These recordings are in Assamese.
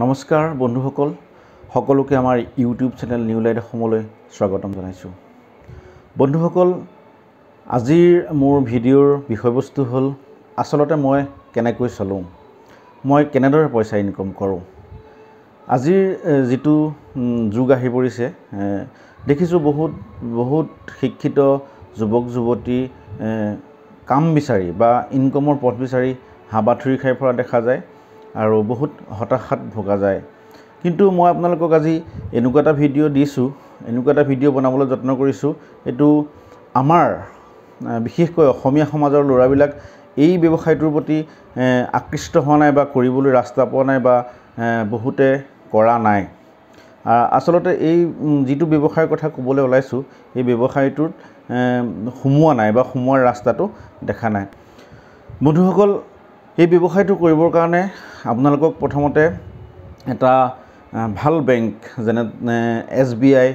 নমস্কাৰ বন্ধুসকল সকলোকে আমাৰ ইউটিউব চেনেল নিউ লাইট অসমলৈ স্বাগতম জনাইছোঁ বন্ধুসকল আজিৰ মোৰ ভিডিঅ'ৰ বিষয়বস্তু হ'ল আচলতে মই কেনেকৈ চলোঁ মই কেনেদৰে পইচা ইনকম কৰোঁ আজিৰ যিটো যুগ আহি পৰিছে দেখিছোঁ বহুত বহুত শিক্ষিত যুৱক যুৱতী কাম বিচাৰি বা ইনকমৰ পথ বিচাৰি হাবাথুৰি খাই ফুৰা দেখা যায় আৰু বহুত হতাশাত ভোগা যায় কিন্তু মই আপোনালোকক আজি এনেকুৱা এটা ভিডিঅ' দিছোঁ এনেকুৱা এটা ভিডিঅ' বনাবলৈ যত্ন কৰিছোঁ এইটো আমাৰ বিশেষকৈ অসমীয়া সমাজৰ ল'ৰাবিলাক এই ব্যৱসায়টোৰ প্ৰতি আকৃষ্ট হোৱা নাই বা কৰিবলৈ ৰাস্তা পোৱা নাই বা বহুতে কৰা নাই আচলতে এই যিটো ব্যৱসায়ৰ কথা ক'বলৈ ওলাইছোঁ এই ব্যৱসায়টোত সোমোৱা নাই বা সোমোৱাৰ ৰাস্তাটো দেখা নাই বন্ধুসকল সেই ব্যৱসায়টো কৰিবৰ কাৰণে আপোনালোকক প্ৰথমতে এটা ভাল বেংক যেনে S B I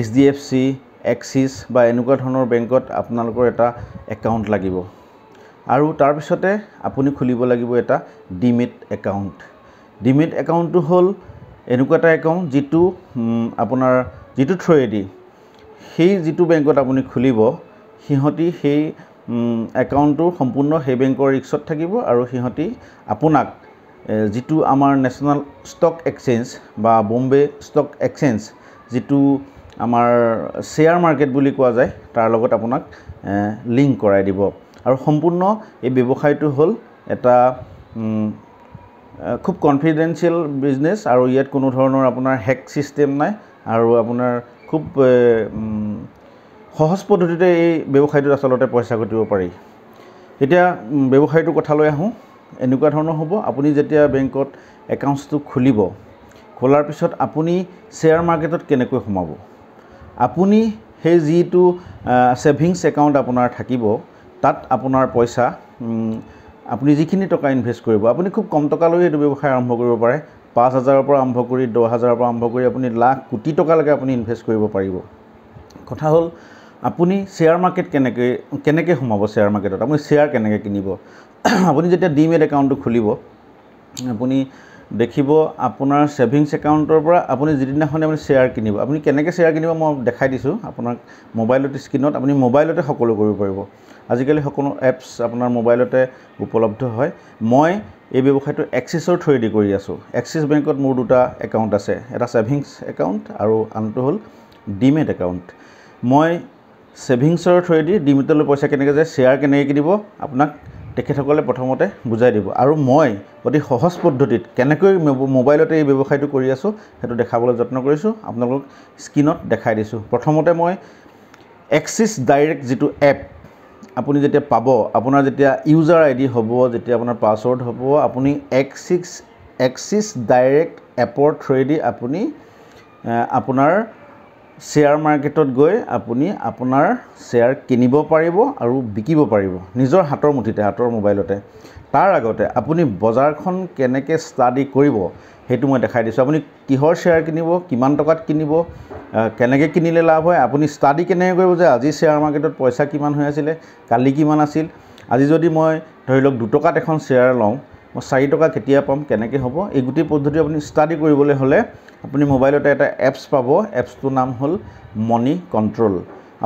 H D F C Axis বা এনেকুৱা ধৰণৰ বেংকত আপোনালোকৰ এটা একাউণ্ট লাগিব আৰু তাৰপিছতে আপুনি খুলিব লাগিব এটা ডিমিট একাউণ্ট ডিমিট একাউণ্টটো হ'ল এনেকুৱা এটা একাউণ্ট যিটো আপোনাৰ যিটো থ্ৰুৱেদি সেই যিটো বেংকত আপুনি খুলিব সিহঁতি সেই একাউণ্টটো সম্পূৰ্ণ সেই বেংকৰ ৰিক্সত থাকিব আৰু সিহঁতি আপোনাক যিটো আমাৰ নেশ্যনেল ষ্টক এক্সেঞ্জ বা বম্বে ষ্টক এক্সেঞ্জ যিটো আমাৰ শ্বেয়াৰ মাৰ্কেট বুলি কোৱা যায় তাৰ লগত আপোনাক লিংক কৰাই দিব আৰু সম্পূৰ্ণ এই ব্যৱসায়টো হ'ল এটা খুব কনফিডেঞ্চিয়েল বিজনেছ আৰু ইয়াত কোনো ধৰণৰ আপোনাৰ হেক ছিষ্টেম নাই আৰু আপোনাৰ খুব সহজ পদ্ধতিতে এই ব্যৱসায়টোত আচলতে পইচা ঘটিব পাৰি এতিয়া ব্যৱসায়টোৰ কথালৈ আহোঁ এনেকুৱা ধৰণৰ হ'ব আপুনি যেতিয়া বেংকত একাউণ্টছটো খুলিব খোলাৰ পিছত আপুনি শ্বেয়াৰ মাৰ্কেটত কেনেকৈ সোমাব আপুনি সেই যিটো ছেভিংছ একাউণ্ট আপোনাৰ থাকিব তাত আপোনাৰ পইচা আপুনি যিখিনি টকা ইনভেষ্ট কৰিব আপুনি খুব কম টকালৈ এইটো ব্যৱসায় আৰম্ভ কৰিব পাৰে পাঁচ হাজাৰৰ পৰা আৰম্ভ কৰি দহ হাজাৰৰ পৰা আৰম্ভ কৰি আপুনি লাখ কোটি টকালৈকে আপুনি ইনভেষ্ট কৰিব পাৰিব কথা হ'ল আপুনি শ্বেয়াৰ মাৰ্কেট কেনেকৈ কেনেকৈ সোমাব শ্বেয়াৰ মাৰ্কেটত আপুনি শ্বেয়াৰ কেনেকৈ কিনিব আপুনি যেতিয়া ডিমেট একাউণ্টটো খুলিব আপুনি দেখিব আপোনাৰ ছেভিংছ একাউণ্টৰ পৰা আপুনি যিদিনাখনে আপুনি শ্বেয়াৰ কিনিব আপুনি কেনেকৈ শ্বেয়াৰ কিনিব মই দেখাই দিছোঁ আপোনাক মোবাইলতে স্ক্ৰীণত আপুনি মোবাইলতে সকলো কৰিব পাৰিব আজিকালি সকলো এপছ আপোনাৰ মোবাইলতে উপলব্ধ হয় মই এই ব্যৱসায়টো এক্সিছৰ থ্ৰুৱেদি কৰি আছোঁ এক্সিছ বেংকত মোৰ দুটা একাউণ্ট আছে এটা ছেভিংছ একাউণ্ট আৰু আনটো হ'ল ডিমেট একাউণ্ট মই ছেভিংছৰ থ্ৰুৱেদি ডিমিটলৈ পইচা কেনেকৈ যায় শ্বেয়াৰ কেনেকৈ কিনিব আপোনাক তেখেতসকলে প্ৰথমতে বুজাই দিব আৰু মই অতি সহজ পদ্ধতিত কেনেকৈ মোবাইলতে এই ব্যৱসায়টো কৰি আছোঁ সেইটো দেখাবলৈ যত্ন কৰিছোঁ আপোনালোকক স্ক্ৰীণত দেখাই দিছোঁ প্ৰথমতে মই এক্সিছ ডাইৰেক্ট যিটো এপ আপুনি যেতিয়া পাব আপোনাৰ যেতিয়া ইউজাৰ আই ডি হ'ব যেতিয়া আপোনাৰ পাছৱৰ্ড হ'ব আপুনি এক্সিছ এক্সিছ ডাইৰেক্ট এপৰ থ্ৰুৱেদি আপুনি আপোনাৰ শ্বেয়াৰ মাৰ্কেটত গৈ আপুনি আপোনাৰ শ্বেয়াৰ কিনিব পাৰিব আৰু বিকিব পাৰিব নিজৰ হাতৰ মুঠিতে হাতৰ মোবাইলতে তাৰ আগতে আপুনি বজাৰখন কেনেকৈ ষ্টাডি কৰিব সেইটো মই দেখাই দিছোঁ আপুনি কিহৰ শ্বেয়াৰ কিনিব কিমান টকাত কিনিব কেনেকৈ কিনিলে লাভ হয় আপুনি ষ্টাডি কেনেকৈ কৰিব যে আজি শ্বেয়াৰ মাৰ্কেটত পইচা কিমান হৈ আছিলে কালি কিমান আছিল আজি যদি মই ধৰি লওক দুটকাত এখন শ্বেয়াৰ লওঁ মই চাৰি টকা কেতিয়া পাম কেনেকৈ হ'ব এই গোটেই পদ্ধতি আপুনি ষ্টাডি কৰিবলৈ হ'লে আপুনি মোবাইলতে এটা এপছ পাব এপছটোৰ নাম হ'ল মনি কণ্ট্ৰল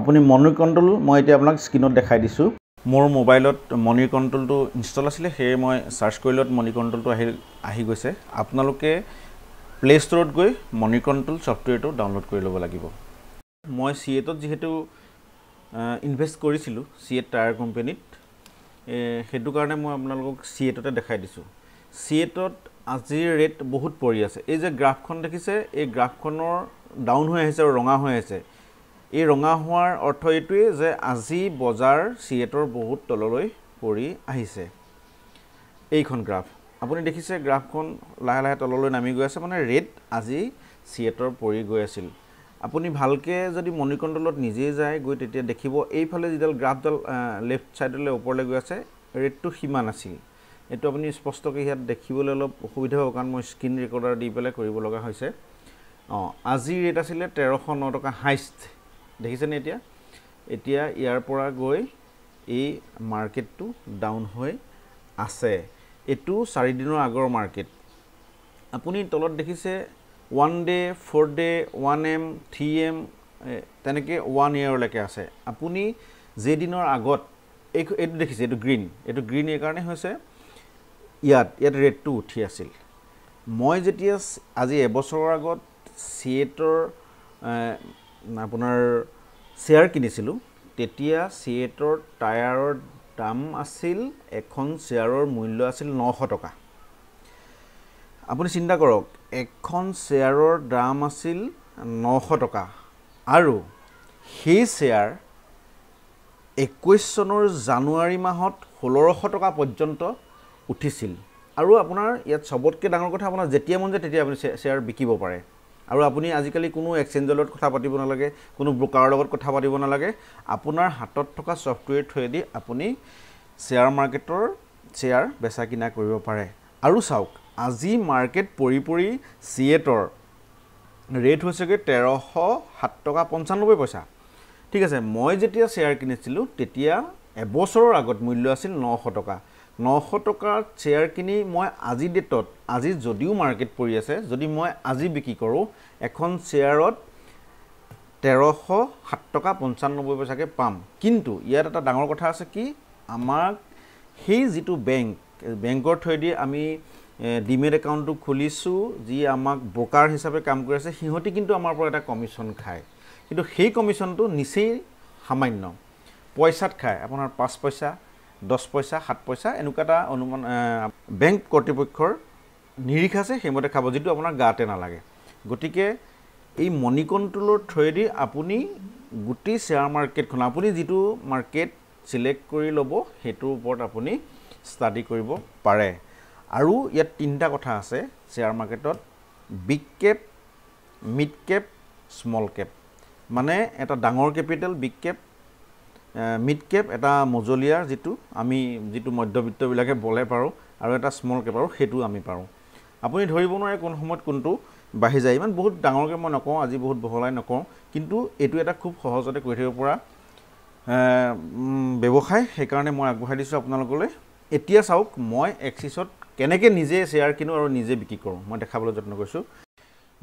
আপুনি মনি কণ্ট্ৰল মই এতিয়া আপোনাক স্ক্ৰীণত দেখাই দিছোঁ মোৰ মোবাইলত মনি কণ্ট্ৰলটো ইনষ্টল আছিলে সেয়ে মই চাৰ্চ কৰিলত মনি কণ্ট্ৰলটো আহি আহি গৈছে আপোনালোকে প্লে' ষ্ট'ৰত গৈ মনি কণ্ট্ৰল ছফ্টৱেৰটো ডাউনলোড কৰি ল'ব লাগিব মই চি এটত যিহেতু ইনভেষ্ট কৰিছিলোঁ চি এট টায়াৰ কোম্পেনীত সেইটো কাৰণে মই আপোনালোকক চিয়েটতে দেখাই দিছোঁ চিয়েটত আজিৰ ৰেট বহুত পৰি আছে এই যে গ্ৰাফখন দেখিছে এই গ্ৰাফখনৰ ডাউন হৈ আহিছে আৰু ৰঙা হৈ আহিছে এই ৰঙা হোৱাৰ অৰ্থ এইটোৱেই যে আজি বজাৰ চিয়েটৰ বহুত তললৈ পৰি আহিছে এইখন গ্ৰাফ আপুনি দেখিছে গ্ৰাফখন লাহে লাহে তললৈ নামি গৈ আছে মানে ৰেট আজি চিয়েটৰ পৰি গৈ আছিল আপুনি ভালকৈ যদি মণিকণ্ডলত নিজে যায় গৈ তেতিয়া দেখিব এইফালে যিডাল গ্ৰাফডাল লেফ্ট ছাইডলৈ ওপৰলৈ গৈ আছে ৰেটটো সিমান আছিল এইটো আপুনি স্পষ্টকৈ ইয়াত দেখিবলৈ অলপ অসুবিধা হ'ব কাৰণ মই স্ক্ৰীন ৰেকৰ্ডাৰ দি পেলাই কৰিব লগা হৈছে অঁ আজি ৰেট আছিলে তেৰশ ন টকা হাইষ্ট দেখিছেনে এতিয়া এতিয়া ইয়াৰ পৰা গৈ এই মাৰ্কেটটো ডাউন হৈ আছে এইটো চাৰিদিনৰ আগৰ মাৰ্কেট আপুনি তলত দেখিছে one day four day one M three M তেনেকৈ ওৱান ইয়েৰলৈকে আছে আপুনি যেইদিনৰ আগত এই এইটো দেখিছে এইটো গ্ৰীণ এইটো গ্ৰীণ এইকাৰণে হৈছে ইয়াত ইয়াত ৰেটটো উঠি আছিল মই যেতিয়া আজি এবছৰৰ আগত চিয়েটৰ আপোনাৰ চেয়াৰ কিনিছিলোঁ তেতিয়া চিয়েটৰ টায়াৰৰ দাম আছিল এখন চেয়াৰৰ মূল্য আছিল নশ টকা আপুনি চিন্তা কৰক এখন শ্বেয়াৰৰ দাম আছিল নশ টকা আৰু সেই শ্বেয়াৰ একৈছ চনৰ জানুৱাৰী মাহত ষোল্লশ টকা পৰ্যন্ত উঠিছিল আৰু আপোনাৰ ইয়াত চবতকৈ ডাঙৰ কথা আপোনাৰ যেতিয়া মন যায় তেতিয়া আপুনি শ্বেয়াৰ বিকিব পাৰে আৰু আপুনি আজিকালি কোনো এক্সেঞ্জৰ লগত কথা পাতিব নালাগে কোনো ব্ৰ'কাৰৰ লগত কথা পাতিব নালাগে আপোনাৰ হাতত থকা ছফ্টৱেৰ থ্ৰুৱেদি আপুনি শ্বেয়াৰ মাৰ্কেটৰ শ্বেয়াৰ বেচা কিনা কৰিব পাৰে আৰু চাওক আজি মাৰ্কেট পৰি পৰি চিয়েটৰ ৰেট হৈছেগৈ তেৰশ সাত টকা পঞ্চানব্বৈ পইচা ঠিক আছে মই যেতিয়া শ্বেয়াৰ কিনিছিলোঁ তেতিয়া এবছৰৰ আগত মূল্য আছিল নশ টকা নশ টকাৰ শ্বেয়াৰ কিনি মই আজি ডেটত আজি যদিও মাৰ্কেট পৰি আছে যদি মই আজি বিক্ৰী কৰোঁ এখন শ্বেয়াৰত তেৰশ সাত টকা পঞ্চান্নব্বৈ পইচাকৈ পাম কিন্তু ইয়াত এটা ডাঙৰ কথা আছে কি আমাক সেই যিটো বেংক বেংকৰ থ্ৰুৱেদি আমি ডিমেট একাউণ্টটো খুলিছোঁ যি আমাক ব্ৰকাৰ হিচাপে কাম কৰি আছে সিহঁতে কিন্তু আমাৰ পৰা এটা কমিশ্যন খায় কিন্তু সেই কমিশ্যনটো নিচেই সামান্য পইচাত খায় আপোনাৰ পাঁচ পইচা দহ পইচা সাত পইচা এনেকুৱা এটা অনুমান বেংক কৰ্তৃপক্ষৰ নিৰিখ আছে সেইমতে খাব যিটো আপোনাৰ গাতে নালাগে গতিকে এই মণি কণ্ট্ৰলৰ থ্ৰুৱেদি আপুনি গোটেই শ্বেয়াৰ মাৰ্কেটখন আপুনি যিটো মাৰ্কেট ছিলেক্ট কৰি ল'ব সেইটোৰ ওপৰত আপুনি ষ্টাডি কৰিব পাৰে আৰু ইয়াত তিনিটা কথা আছে শ্বেয়াৰ মাৰ্কেটত big cap mid cap small cap মানে এটা ডাঙৰ capital big cap mid cap এটা মজলীয়াৰ যিটো আমি যিটো মধ্যবিত্তবিলাকে বলে পাৰোঁ আৰু এটা স্মল কেপ আৰু সেইটো আমি পাৰোঁ আপুনি ধৰিব নোৱাৰে কোন সময়ত কোনটো বাঢ়ি যায় ইমান বহুত ডাঙৰকৈ মই নকওঁ আজি বহুত বহলাই নকওঁ কিন্তু এইটো এটা খুব সহজতে কৰি থাকিব পৰা ব্যৱসায় সেইকাৰণে মই আগবঢ়াই দিছোঁ আপোনালোকলৈ এতিয়া চাওক মই এক্সিছত কেনেকৈ নিজে শ্বেয়াৰ কিনো আৰু নিজে বিক্ৰী কৰোঁ মই দেখাবলৈ যত্ন কৰিছোঁ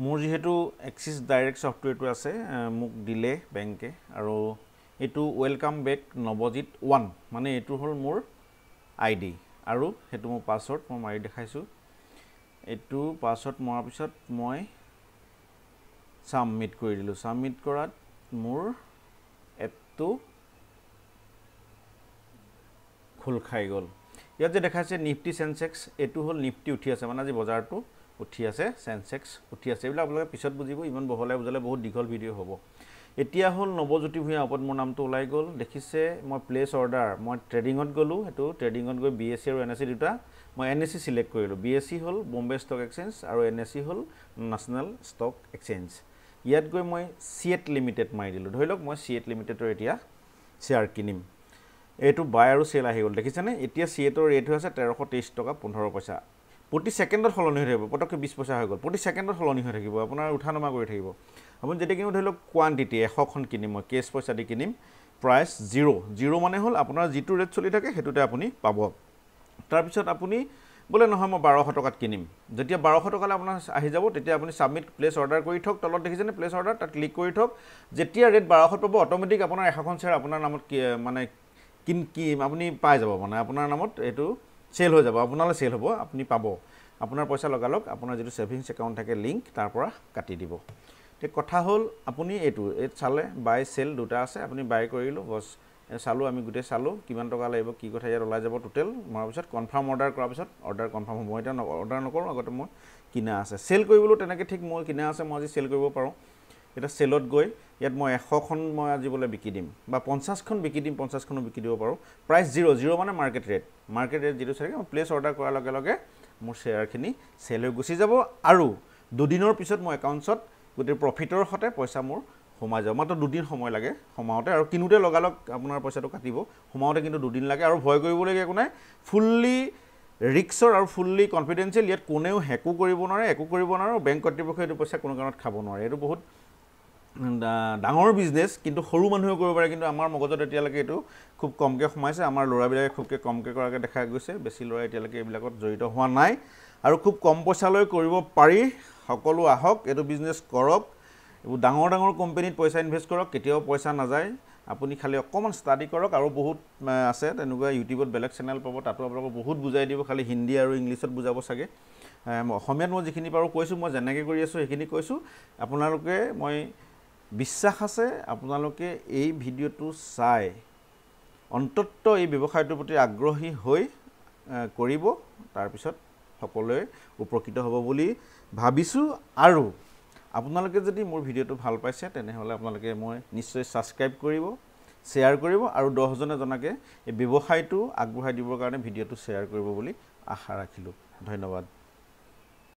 মোৰ যিহেতু এক্সিছ ডাইৰেক্ট ছফ্টৱেৰটো আছে মোক দিলে বেংকে আৰু এইটো ৱেলকাম বেক নৱজিৎ ওৱান মানে এইটো হ'ল মোৰ আইডি আৰু সেইটো মোৰ পাছৱৰ্ড মই মাৰি দেখাইছোঁ এইটো পাছৱৰ্ড মৰাৰ পিছত মই ছাবমিট কৰি দিলোঁ ছাবমিট কৰাত মোৰ এপটো খোল খাই গ'ল ইয়াত যে দেখাইছে নিফটি চেনচেক্স এইটো হ'ল নিফটি উঠি আছে মানে আজি বজাৰটো উঠি আছে চেনচেক্স উঠি আছে এইবিলাক আপোনালোকে পিছত বুজিব ইমান বহলাই বুজালে বহুত দীঘল ভিডিঅ' হ'ব এতিয়া হ'ল নৱজ্যোতি ভূঞা ওপৰত মোৰ নামটো ওলাই গ'ল দেখিছে মই প্লেচ অৰ্ডাৰ মই ট্ৰেডিঙত গ'লোঁ সেইটো ট্ৰেডিঙত গৈ বি এছ চি আৰু এন এছ চি দুটা মই এন এছ চি ছিলেক্ট কৰিলোঁ বি এছ চি হ'ল বম্বে ষ্টক এক্সেঞ্জ আৰু এন এছ চি হ'ল নেশ্যনেল ষ্টক এক্সেঞ্জ ইয়াত গৈ মই চি লিমিটেড মাৰি দিলোঁ ধৰি লওক মই চি এট লিমিটেডৰ এতিয়া শ্বেয়াৰ কিনিম এইটো বাই আৰু চেল আহি গ'ল দেখিছেনে এতিয়া চিয়েটৰ ৰেট হৈ আছে তেৰশ তেইছ টকা পোন্ধৰ পইচা প্ৰতি ছেকেণ্ডত সলনি হৈ থাকিব পটককৈ বিছ পইচা হৈ গ'ল প্ৰতি ছেকেণ্ডত সলনি হৈ থাকিব আপোনাৰ উঠা নমা কৰি থাকিব আপুনি যেতিয়া কিনো ধৰি লওক কোৱান্টিটি এশখন কিনিম মই কেছ পইচা দি কিনিম প্ৰাইচ জিৰ' জিৰ' মানে হ'ল আপোনাৰ যিটো ৰেট চলি থাকে সেইটোতে আপুনি পাব তাৰপিছত আপুনি বোলে নহয় মই বাৰশ টকাত কিনিম যেতিয়া বাৰশ টকালৈ আপোনাৰ আহি যাব তেতিয়া আপুনি ছাবমিট প্লেচ অৰ্ডাৰ কৰি থওক তলত দেখিছেনে প্লেচ অৰ্ডাৰ তাত ক্লিক কৰি থওক যেতিয়া ৰেট বাৰশত পাব অট'মেটিক আপোনাৰ এশখন শ্বেয়াৰ আপোনাৰ নামত মানে কিন কি আপুনি পাই যাব মানে আপোনাৰ নামত এইটো চেল হৈ যাব আপোনালৈ চেল হ'ব আপুনি পাব আপোনাৰ পইচা লগালক আপোনাৰ যিটো ছেভিংছ একাউণ্ট থাকে লিংক তাৰ পৰা কাটি দিব এতিয়া কথা হ'ল আপুনি এইটো এই চালে বাই চেল দুটা আছে আপুনি বাই কৰিলোঁ বছ চালোঁ আমি গোটেই চালোঁ কিমান টকা লাগিব কি কথা ইয়াত ওলাই যাব টোটেল মৰাৰ পিছত কনফাৰ্ম অৰ্ডাৰ কৰাৰ পিছত অৰ্ডাৰ কনফাৰ্ম হ'ব মই এতিয়া অৰ্ডাৰ নকৰোঁ আগতে মই কিনা আছে চেল কৰিবলৈও তেনেকৈ ঠিক মই কিনা আছে মই আজি চেল কৰিব পাৰোঁ এটা সেলত গৈ ইয়াত মই এশখন মই আজি বোলে বিকি দিম বা পঞ্চাছখন বিকি দিম পঞ্চাছখনো বিকি দিব পাৰোঁ প্ৰাইচ জিৰ' জিৰ' মানে মাৰ্কেট ৰেট মাৰ্কেট ৰেট যিটো চাৰিকে মই প্লেছ অৰ্ডাৰ কৰাৰ লগে লগে মোৰ শ্বেয়াৰখিনি চেল হৈ গুচি যাব আৰু দুদিনৰ পিছত মই একাউণ্টছত গোটেই প্ৰফিটৰ সৈতে পইচা মোৰ সোমাই যাব মাত্ৰ দুদিন সময় লাগে সোমাওঁতে আৰু কিনোতে লগালগ আপোনাৰ পইচাটো কাটিব সোমাওঁতে কিন্তু দুদিন লাগে আৰু ভয় কৰিবলগীয়া একো নাই ফুল্লি ৰিক্সৰ আৰু ফুল্লি কনফিডেঞ্চিয়েল ইয়াত কোনেও হেকো কৰিব নোৱাৰে একো কৰিব নোৱাৰে আৰু বেংক কৰ্তৃপক্ষ এইটো পইচা কোনো কাৰণত খাব নোৱাৰে এইটো বহুত ডাঙৰ বিজনেছ কিন্তু সৰু মানুহেও কৰিব পাৰে কিন্তু আমাৰ মগজত এতিয়ালৈকে এইটো খুব কমকৈ সোমাইছে আমাৰ ল'ৰাবিলাকে খুবকৈ কমকৈ কৰাকৈ দেখা গৈছে বেছি ল'ৰা এতিয়ালৈকে এইবিলাকত জড়িত হোৱা নাই আৰু খুব কম পইচালৈ কৰিব পাৰি সকলো আহক এইটো বিজনেছ কৰক এইবোৰ ডাঙৰ ডাঙৰ কোম্পেনীত পইচা ইনভেষ্ট কৰক কেতিয়াও পইচা নাযায় আপুনি খালি অকণমান ষ্টাডি কৰক আৰু বহুত আছে তেনেকুৱা ইউটিউবত বেলেগ চেনেল পাব তাতো আপোনালোকক বহুত বুজাই দিব খালি হিন্দী আৰু ইংলিছত বুজাব চাগে অসমীয়াত মই যিখিনি পাৰোঁ কৈছোঁ মই যেনেকৈ কৰি আছোঁ সেইখিনি কৈছোঁ আপোনালোকে মই বিশ্বাস আছে আপোনালোকে এই ভিডিঅ'টো চাই অন্তত এই ব্যৱসায়টোৰ প্ৰতি আগ্ৰহী হৈ কৰিব তাৰপিছত সকলোৱে উপকৃত হ'ব বুলি ভাবিছোঁ আৰু আপোনালোকে যদি মোৰ ভিডিঅ'টো ভাল পাইছে তেনেহ'লে আপোনালোকে মই নিশ্চয় ছাবস্ক্ৰাইব কৰিব শ্বেয়াৰ কৰিব আৰু দহজনে জনাকৈ এই ব্যৱসায়টো আগবঢ়াই দিবৰ কাৰণে ভিডিঅ'টো শ্বেয়াৰ কৰিব বুলি আশা ৰাখিলোঁ ধন্যবাদ